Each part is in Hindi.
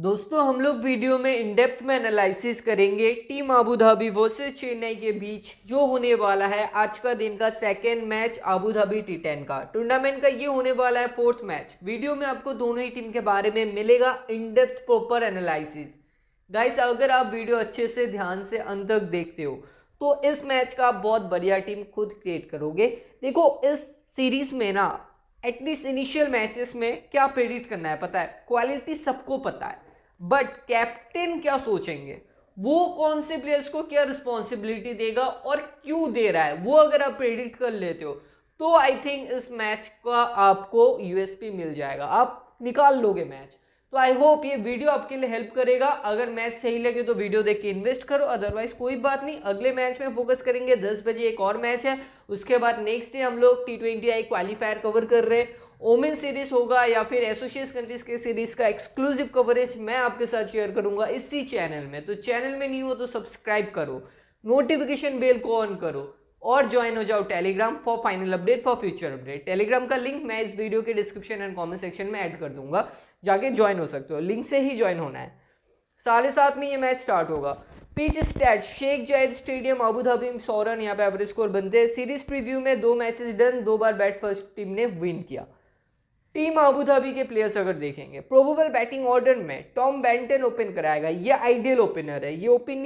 दोस्तों हम लोग वीडियो में इन डेप्थ में एनालिसिस करेंगे टीम आबूधाबी वर्सेज चेन्नई के बीच जो होने वाला है आज का दिन का second match Abu Dhabi T ten का टूर्नामेंट का ये होने वाला है फोर्थ मैच वीडियो में आपको दोनों ही टीम के बारे में मिलेगा in depth proper analysis guys अगर आप वीडियो अच्छे से ध्यान से अंत तक देखते हो तो इस मैच का आप बहुत बढ़िया टीम खुद क्रिएट करोगे देखो इस सीरीज में ना एटलीस्ट इनिशियल मैचेस में क्या प्रेडिक्ट करना है पता है क्वालिटी सबको पता है बट कैप्टन क्या सोचेंगे वो कौन से प्लेयर्स को क्या रिस्पॉन्सिबिलिटी देगा और क्यों दे रहा है वो अगर आप प्रेडिक्ट कर लेते हो तो आई थिंक इस मैच का आपको यूएसपी मिल जाएगा आप निकाल लोगे मैच तो आई होप ये वीडियो आपके लिए हेल्प करेगा अगर मैच सही लगे तो वीडियो देख के इन्वेस्ट करो अदरवाइज कोई बात नहीं अगले मैच में फोकस करेंगे दस बजे एक और मैच है उसके बाद नेक्स्ट डे हम लोग T twenty I qualifier cover कर रहे हैं ओमेन सीरीज होगा या फिर एसोसिएट कंट्रीज के सीरीज का एक्सक्लूसिव कवरेज मैं आपके साथ शेयर करूंगा इसी चैनल में तो चैनल में नहीं हो तो सब्सक्राइब करो नोटिफिकेशन बेल को ऑन करो और ज्वाइन हो जाओ Telegram for final update for future update Telegram का लिंक मैं इस वीडियो के डिस्क्रिप्शन एंड कमेंट सेक्शन में ऐड कर दूंगा जाके ज्वाइन हो सकते हो लिंक से ही ज्वाइन होना है साढ़े सात में ये मैच स्टार्ट होगा pitch stat Sheikh Zayed stadium Abu Dhabi सौरन यहाँ पे एवरेज स्कोर बनते हैं सीरीज प्रीव्यू में दो मैचेस डन दो बार बैट फर्स्ट टीम ने विन किया टीम अबू के प्लेयर्स अगर देखेंगे प्रोबेबल बैटिंग ऑर्डर में टॉम बैंटन ओपन कराएगा ये आइडियल ओपनर है ये ओपन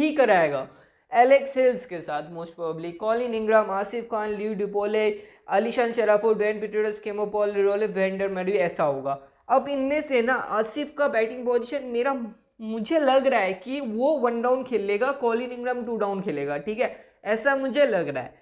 ही कराएगा एलेक्स हिल्स के साथ most probably Colin Ingram Asif Khan ल्यू डिपोले अलीशान शराफो डेन पिटर्स केमोपोल रोले वेंडर मेडू ऐसा होगा अब इनमें से ना आसिफ का बैटिंग पोजिशन मेरा मुझे लग रहा है कि वो वन डाउन खेलेगा कॉलिन इंग्राम टू डाउन खेलेगा ठीक है ऐसा मुझे लग रहा है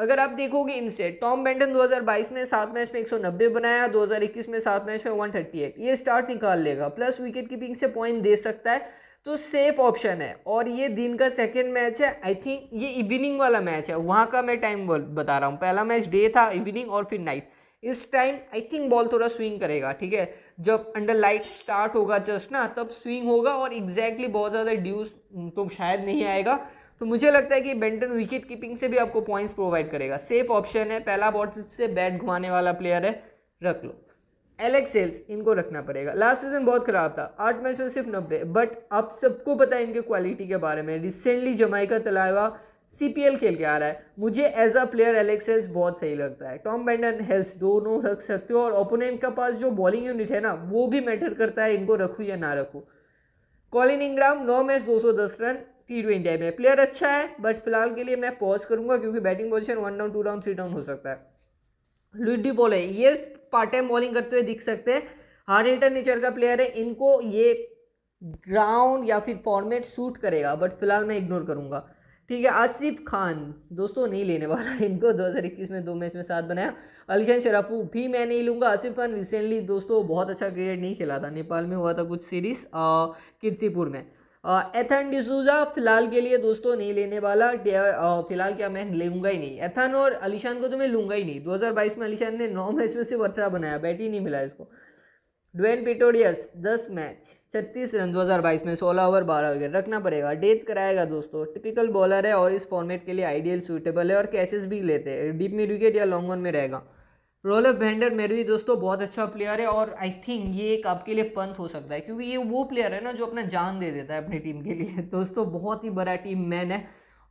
अगर आप देखोगे इनसे टॉम बेंटन 2022 में सात मैच में 190 बनाया 2021 में सात मैच में 138 ये स्टार्ट निकाल लेगा प्लस विकेट कीपिंग से पॉइंट दे सकता है तो सेफ ऑप्शन है और ये दिन का सेकेंड मैच है आई थिंक ये इवनिंग वाला मैच है वहाँ का मैं टाइम बता रहा हूँ पहला मैच डे था इवनिंग और फिर नाइट इस टाइम आई थिंक बॉल थोड़ा स्विंग करेगा ठीक है जब अंडर लाइट स्टार्ट होगा जस्ट ना तब स्विंग होगा और एग्जैक्टली exactly बहुत ज़्यादा ड्यूज तो शायद नहीं आएगा तो मुझे लगता है कि बेंटन विकेट कीपिंग से भी आपको पॉइंट्स प्रोवाइड करेगा सेफ ऑप्शन है पहला बॉट से बैट घुमाने वाला प्लेयर है रख लो एलेक्स सेल्स इनको रखना पड़ेगा लास्ट सीजन बहुत खराब था आठ मैच में सिर्फ नब्बे बट आप सबको पता है इनके क्वालिटी के बारे में रिसेंटली जमाई का तलावा सी खेल के आ रहा है मुझे as a player Alex Hales बहुत सही लगता है टॉम बेंडन हेल्स दोनों रख सकते हो और ओपोनेंट के पास जो बॉलिंग यूनिट है ना वो भी मैटर करता है इनको रखूँ या ना रखूँ कॉलिन इंग्राम नौ match 210 run T twenty I में प्लेयर अच्छा है बट फिलहाल के लिए मैं पॉज करूंगा क्योंकि batting position one down two down three down हो सकता है लुडी बॉल है ये पार्ट टाइम बॉलिंग करते हुए दिख सकते हैं हार्ड हिटर नेचर का प्लेयर है इनको ये ग्राउंड या फिर फॉर्मेट सूट करेगा बट फिलहाल मैं इग्नोर करूंगा ठीक है आसिफ खान दोस्तों नहीं लेने वाला इनको 2021 में दो मैच में साथ बनाया अलीशान शराफू भी मैं नहीं लूँगा आसिफ खान रिसेंटली दोस्तों बहुत अच्छा क्रिकेट नहीं खेला था नेपाल में हुआ था कुछ सीरीज़ कीर्तिपुर में एथन डिसूजा फिलहाल के लिए दोस्तों नहीं लेने वाला फिलहाल क्या मैं लूंगा ही नहीं एथन और अलीशान को तो मैं लूंगा ही नहीं 2022 में अलीशान ने नौ मैच में सिर्फ अठारह बनाया बैट ही नहीं मिला इसको ड्वेन पिटोरियस दस मैच छत्तीस रन 2022 में सोलह ओवर बारह विकेट रखना पड़ेगा डेथ कराएगा दोस्तों टिपिकल बॉलर है और इस फॉर्मेट के लिए आइडियल सूटेबल है और कैचेस भी लेते हैं डीप मिड विकेट या लॉन्ग ऑन में रहेगा ऑफ भेंडर मेरे भी दोस्तों बहुत अच्छा प्लेयर है और आई थिंक ये एक आपके लिए पंथ हो सकता है क्योंकि ये वो प्लेयर है ना जो अपना जान दे देता है अपनी टीम के लिए दोस्तों बहुत ही बड़ा टीम मैन है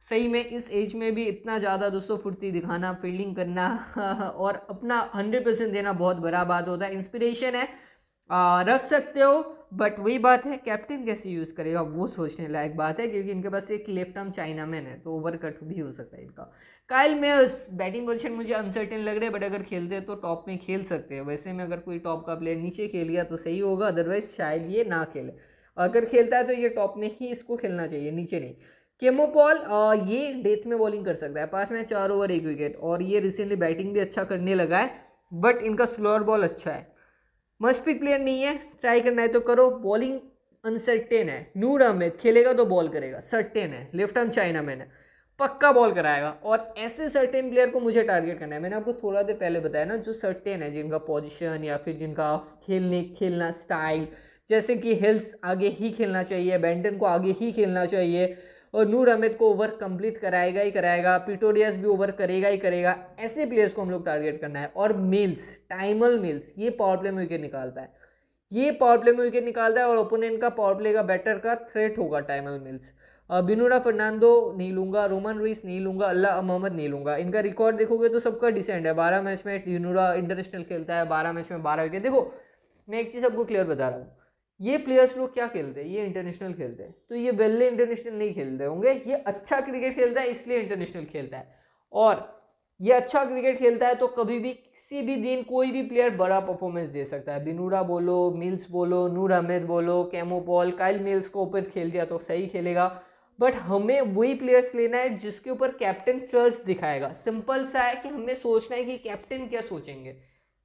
सही में इस एज में भी इतना ज़्यादा दोस्तों फुर्ती दिखाना फील्डिंग करना और अपना हंड्रेड परसेंट देना बहुत बड़ा बात होता है इंस्पिरेशन है आ, रख सकते हो बट वही बात है कैप्टन कैसे यूज़ करेगा वो सोचने लायक बात है क्योंकि इनके पास एक लेफ्ट आर्म चाइना मैन है तो ओवर कट भी हो सकता है इनका काइल मेयर्स बैटिंग पोजीशन मुझे अनसर्टेन लग रहा है बट अगर खेलते हैं तो टॉप में खेल सकते हैं वैसे में अगर कोई टॉप का प्लेयर नीचे खेल गया तो सही होगा अदरवाइज शायद ये ना खेले अगर खेलता है तो ये टॉप में ही इसको खेलना चाहिए नीचे नहीं केमोपॉल ये डेथ में बॉलिंग कर सकता है पास में चार ओवर एक विकेट और ये रिसेंटली बैटिंग भी अच्छा करने लगा है बट इनका स्लोअर बॉल अच्छा है मस्ट पिक प्लेयर नहीं है ट्राई करना है तो करो बॉलिंग अनसर्टेन है नूर अहमेद खेलेगा तो बॉल करेगा सर्टेन है लेफ्ट आर्म चाइना मैन है पक्का बॉल कराएगा और ऐसे सर्टेन प्लेयर को मुझे टारगेट करना है मैंने आपको थोड़ा देर पहले बताया ना जो सर्टेन है जिनका पोजिशन या फिर जिनका खेलने खेलना स्टाइल जैसे कि हिल्स आगे ही खेलना चाहिए बैंटन को आगे ही खेलना चाहिए और नूर अहमद को ओवर कंप्लीट कराएगा ही कराएगा पिटोरियस भी ओवर करेगा ही करेगा ऐसे प्लेयर्स को हम लोग टारगेट करना है और मिल्स टाइमल मिल्स ये पावर प्ले में विकेट निकालता है ये पावर प्ले में विकेट निकालता है और ओपोनेंट का पावर प्ले का बैटर का थ्रेट होगा टाइमल मिल्स बिनोरा फर्नांडो नहीं लूँगा रोमन रुइस नहीं लूँगा अल्लाह मोहम्मद नहीं लूँगा इनका रिकॉर्ड देखोगे तो सबका डिसेंड है बारह मैच में बिनूरा इंटरनेशनल खेलता है बारह मैच में बारह विकेट देखो मैं एक चीज़ आपको क्लियर बता रहा हूँ ये प्लेयर्स लोग क्या खेलते हैं ये इंटरनेशनल खेलते हैं तो ये वेल्ले इंटरनेशनल नहीं खेलते होंगे ये अच्छा क्रिकेट खेलता है इसलिए इंटरनेशनल खेलता है और ये अच्छा क्रिकेट खेलता है तो कभी भी किसी भी दिन कोई भी प्लेयर बड़ा परफॉर्मेंस दे सकता है बिनूरा बोलो मिल्स बोलो नूर अहमद बोलो कैमो पॉल काइल मिल्स को ऊपर खेल दिया तो सही खेलेगा बट हमें वही प्लेयर्स लेना है जिसके ऊपर कैप्टन ट्रस्ट दिखाएगा सिंपल सा है कि हमें सोचना है कि कैप्टन क्या सोचेंगे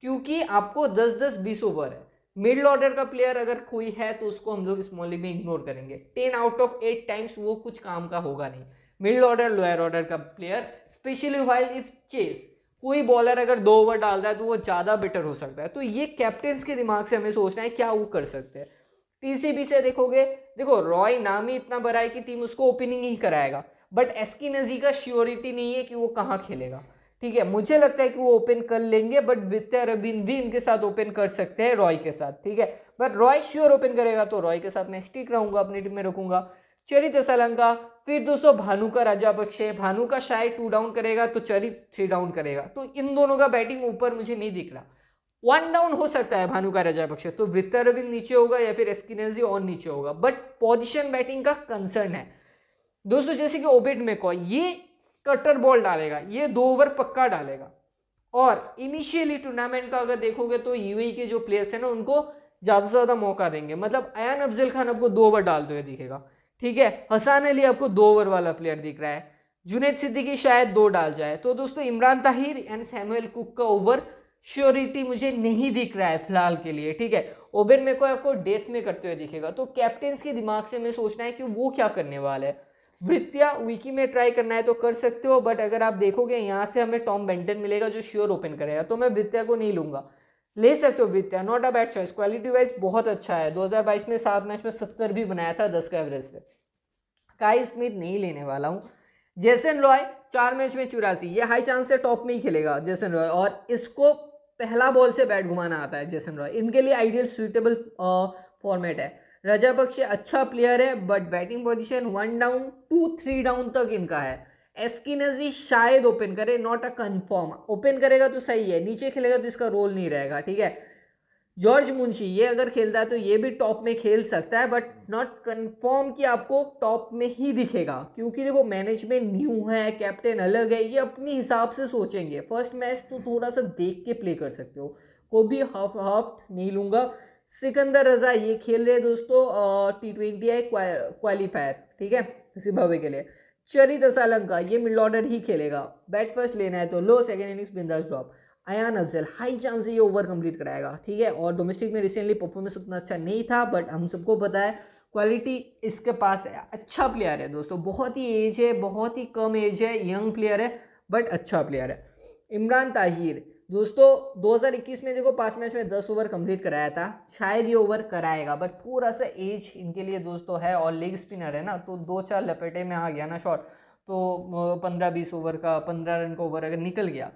क्योंकि आपको दस दस बीस ओवर है मिडल ऑर्डर का प्लेयर अगर कोई है तो उसको हम लोग स्मॉल लीग में इग्नोर करेंगे ten out of eight times वो कुछ काम का होगा नहीं मिडल ऑर्डर लोअर ऑर्डर का player specially while if chase कोई बॉलर अगर दो ओवर डालता है तो वो ज़्यादा बेटर हो सकता है तो ये कैप्टेंस के दिमाग से हमें सोचना है क्या वो कर सकते हैं टीसीबी से देखोगे देखो रॉय नाम ही इतना बड़ा है कि टीम उसको ओपनिंग ही कराएगा बट एस की नजी का श्योरिटी नहीं है कि वो कहाँ खेलेगा ठीक है मुझे लगता है कि वो ओपन कर लेंगे बट विद्या रबीन भी इनके साथ ओपन कर सकते हैं रॉय के साथ ठीक है बट रॉय श्योर ओपन करेगा तो रॉय के साथ मैं स्टिक रहूंगा अपनी टीम में रखूंगा चरित सलंका फिर दोस्तों भानु का राजा बख्शे भानु का शायद टू डाउन करेगा तो चरित थ्री डाउन करेगा तो इन दोनों का बैटिंग ऊपर मुझे नहीं दिख रहा वन डाउन हो सकता है भानु का राजा बख्शे तो वृत्ता रविंद नीचे होगा या फिर एस्किनेजी और नीचे होगा बट पोजिशन बैटिंग का कंसर्न है दोस्तों जैसे कि ओबेट मेकॉय ये कटर बॉल डालेगा ये दो ओवर पक्का डालेगा और इनिशियली टूर्नामेंट का अगर देखोगे तो यूएई e के जो प्लेयर्स हैं ना उनको ज़्यादा से ज़्यादा मौका देंगे मतलब अयान अफजल खान आपको दो ओवर डालते हुए दिखेगा ठीक है हसान अली आपको दो ओवर वाला प्लेयर दिख रहा है जुनेद सिद्दीकी शायद दो डाल जाए तो दोस्तों Imran Tahir and Samuel Cook का ओवर श्योरिटी मुझे नहीं दिख रहा है फिलहाल के लिए ठीक है ओबेन मेको आपको डेथ में करते हुए दिखेगा तो कैप्टन के दिमाग से मैं सोचना है कि वो क्या करने वाला है विद्या विकी में ट्राई करना है तो कर सकते हो बट अगर आप देखोगे यहाँ से हमें टॉम बेंटन मिलेगा जो श्योर ओपन करेगा तो मैं वृत्या को नहीं लूंगा ले सकते हो वृत्या not a bad choice quality wise बहुत अच्छा है 2022 में सात मैच में सत्तर भी बनाया था दस का एवरेज से काई स्मिथ नहीं लेने वाला हूँ जेसन रॉय चार मैच में चौरासी ये हाई चांस से टॉप में ही खेलेगा जेसन रॉय और इसको पहला बॉल से बैट घुमाना आता है जेसन रॉय इनके लिए आइडियल सुइटेबल फॉर्मेट है रजाबक्शे अच्छा प्लेयर है but batting position one down two three down तक इनका है एस्किनजी शायद ओपन करे नॉट अ कंफर्म ओपन करेगा तो सही है नीचे खेलेगा तो इसका रोल नहीं रहेगा ठीक है जॉर्ज मुंशी ये अगर खेलता है तो ये भी टॉप में खेल सकता है बट नॉट कंफर्म कि आपको टॉप में ही दिखेगा क्योंकि देखो मैनेजमेंट न्यू है कैप्टन अलग है ये अपने हिसाब से सोचेंगे फर्स्ट मैच तो थोड़ा सा देख के प्ले कर सकते हो को भी हाफ हाफ नहीं लूँगा सिकंदर रजा ये खेल रहे दोस्तों टी ट्वेंटी आई क्वालिफायर ठीक है जिम्बाब्वे के लिए चरित असालंका ये मिड ऑर्डर ही खेलेगा बैट फर्स्ट लेना है तो लो सेकेंड इनिंग्स बिंदास drop Ayaan Afzal high chance ये ओवर कंप्लीट कराएगा ठीक है और डोमेस्टिक में रिसेंटली परफॉर्मेंस उतना अच्छा नहीं था बट हम सबको पता है क्वालिटी इसके पास है अच्छा प्लेयर है दोस्तों बहुत ही एज है बहुत ही कम एज है यंग प्लेयर है बट अच्छा प्लेयर है इमरान ताहिर दोस्तों 2021 में देखो पांच मैच में दस ओवर कंप्लीट कराया था शायद ये ओवर कराएगा बट थोड़ा सा एज इनके लिए दोस्तों है और लेग स्पिनर है ना तो दो चार लपेटे में आ गया ना शॉट तो पंद्रह बीस ओवर का पंद्रह रन का ओवर अगर निकल गया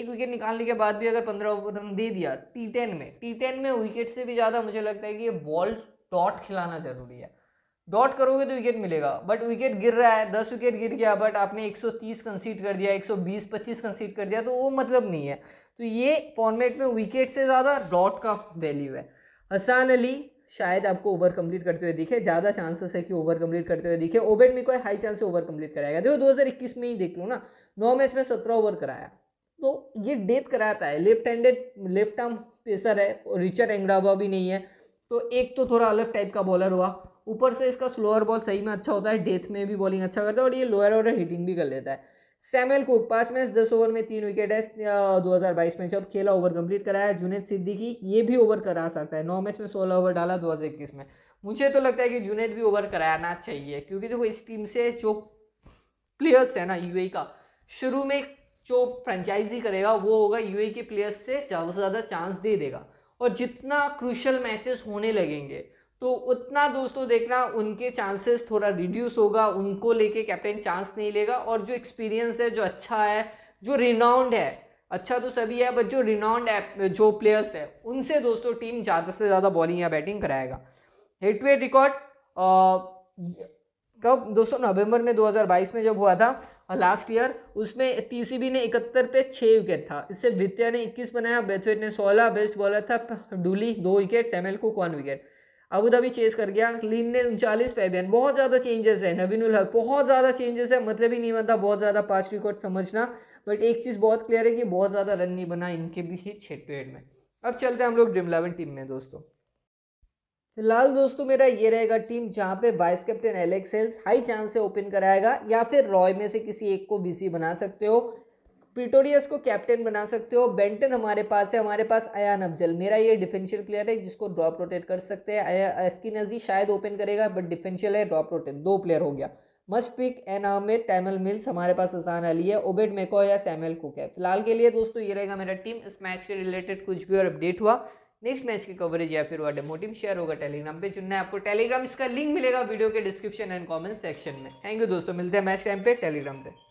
एक विकेट निकालने के बाद भी अगर पंद्रह ओवर रन दे दिया टी टेन में टी टेन में विकेट से भी ज़्यादा मुझे लगता है कि ये बॉल डॉट खिलाना जरूरी है डॉट करोगे तो विकेट मिलेगा बट विकेट गिर रहा है दस विकेट गिर गया बट आपने 130 कंसीड कर दिया 120 25 कंसीड कर दिया तो वो मतलब नहीं है तो ये फॉर्मेट में विकेट से ज़्यादा डॉट का वैल्यू है हसान अली शायद आपको ओवर कंप्लीट करते हुए दिखे ज़्यादा चांसेस है कि ओवर कंप्लीट करते हुए दिखे ओबेट में कोई हाई चांस ओवर कंप्लीट कराएगा देखो 2021 में ही देख लो ना नौ मैच में सत्रह ओवर कराया तो ये डेथ कराता है left handed left arm pacer है और रिचर्ड एंगडावा भी नहीं है तो एक तो थोड़ा अलग टाइप का बॉलर हुआ ऊपर से इसका स्लोअर बॉल सही में अच्छा होता है डेथ में भी बॉलिंग अच्छा करता है और ये लोअर ऑर्डर हिटिंग भी कर लेता है सैमुअल को पाँच मैच दस ओवर में तीन विकेट है दो हजार बाईस में जब खेला ओवर कंप्लीट कराया जुनेद सिद्दीकी ये भी ओवर करा सकता है नौ मैच में सोलह ओवर डाला दो हज़ार इक्कीस में मुझे तो लगता है कि जुनेद भी ओवर कराना चाहिए क्योंकि देखो तो इस टीम से जो प्लेयर्स है ना यू का शुरू में जो फ्रेंचाइजी करेगा वो होगा यू के प्लेयर्स से ज़्यादा से ज़्यादा चांस दे देगा और जितना क्रूशल मैचेस होने लगेंगे तो उतना दोस्तों देखना उनके चांसेस थोड़ा रिड्यूस होगा उनको लेके कैप्टन चांस नहीं लेगा और जो एक्सपीरियंस है जो अच्छा है जो रिनाउंड है अच्छा तो सभी है बट जो रिनाउंड जो प्लेयर्स है उनसे दोस्तों टीम ज़्यादा से ज़्यादा बॉलिंग या बैटिंग कराएगा हेड टू हेड रिकॉर्ड कब दोस्तों नवंबर में 2022 में जब हुआ था लास्ट ईयर उसमें टीसीबी ने इकहत्तर पे छः विकेट था इससे विद्या ने 21 बनाया बेथवेट ने 16 बेस्ट बॉलर था डूली दो विकेट सेमेल को कौन विकेट अबू चेस कर गया लीन ने उनचालीस पे बैन बहुत ज़्यादा चेंजेस है नवीन उल हक बहुत ज़्यादा चेंजेस है मतलब ही नहीं बनता बहुत ज़्यादा पास रिकॉर्ड समझना बट एक चीज़ बहुत क्लियर है कि बहुत ज़्यादा रन नहीं बना इनके भी हिट छेट पेड में अब चलते हैं हम लोग ड्रीम इलेवन टीम में दोस्तों फिलहाल दोस्तों मेरा ये रहेगा टीम जहाँ पे vice captain Alex Hales high chance से ओपन कराएगा या फिर रॉय में से किसी एक को बीसी बना सकते हो प्रिटोरियस को कैप्टन बना सकते हो बेंटन हमारे पास है हमारे पास अयान अफजल मेरा ये डिफेंशियल प्लेयर है जिसको ड्रॉप रोटेट कर सकते हैं एस्किनजी शायद ओपन करेगा बट डिफेंशियल है ड्रॉप रोटेट दो प्लेयर हो गया मस्ट पिक एन आमिर टैमल मिल्स हमारे पास असान अली है ओबेड मेको या सैमल कुक है फिलहाल के लिए दोस्तों ये रहेगा मेरा टीम इस मैच के रिलेटेड कुछ भी और अपडेट हुआ नेक्स्ट मैच की कवरेज या फिर वाडे मोटिव टीम शेयर होगा टेलीग्राम पे चुनना है आपको टेलीग्राम इसका लिंक मिलेगा वीडियो के डिस्क्रिप्शन एंड कमेंट सेक्शन में थैंक यू दोस्तों मिलते हैं मैच टाइम पे टेलीग्राम पे